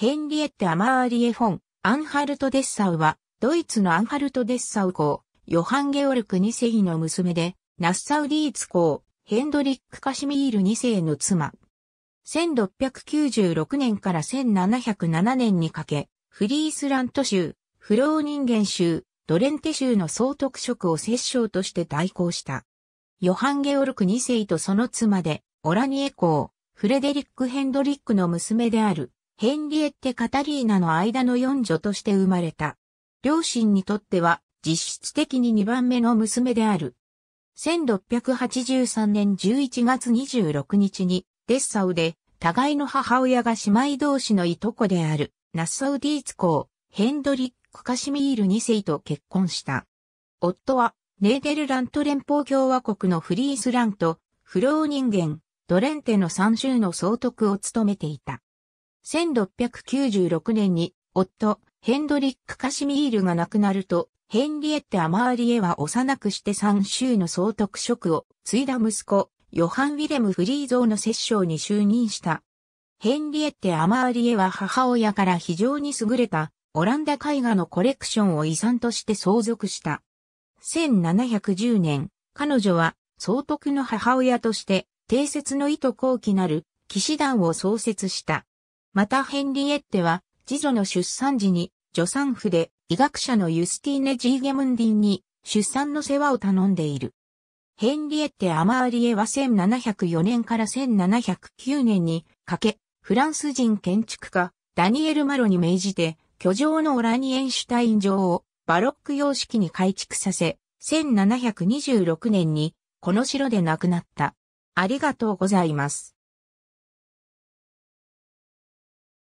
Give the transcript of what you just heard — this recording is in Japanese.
ヘンリエッテ・アマーリエ・フォン、アンハルト・デッサウは、ドイツのアンハルト・デッサウ公、ヨハン・ゲオルク2世の娘で、ナッサウ・リーツ公、ヘンドリック・カシミール2世の妻。1696年から1707年にかけ、フリースラント州、フロー人間州、ドレンテ州の総督職を摂政として代行した。ヨハン・ゲオルク2世とその妻で、オラニエ公、フレデリック・ヘンドリックの娘である。ヘンリエッテ・カタリーナの間の四女として生まれた。両親にとっては実質的に2番目の娘である。1683年11月26日にデッサウで互いの母親が姉妹同士のいとこであるナッサウディーツ公ヘンドリック・カシミール2世と結婚した。夫はネーデルラント連邦共和国のフリースラント、フロー人間、ドレンテの三州の総督を務めていた。1696年に夫、ヘンドリック・カシミールが亡くなると、ヘンリエッテ・アマーリエは幼くして三州の総督職を継いだ息子、ヨハン・ウィレム・フリーゾーの摂政に就任した。ヘンリエッテ・アマーリエは母親から非常に優れたオランダ絵画のコレクションを遺産として相続した。1710年、彼女は総督の母親として、定説の意図後期なる騎士団を創設した。またヘンリエッテは、次女の出産時に、助産婦で医学者のユスティーネ・ジーゲムンディンに出産の世話を頼んでいる。ヘンリエッテ・アマーリエは1704年から1709年にかけ、フランス人建築家、ダニエル・マロに命じて、居城のオラニエンシュタイン城をバロック様式に改築させ、1726年にこの城で亡くなった。ありがとうございます。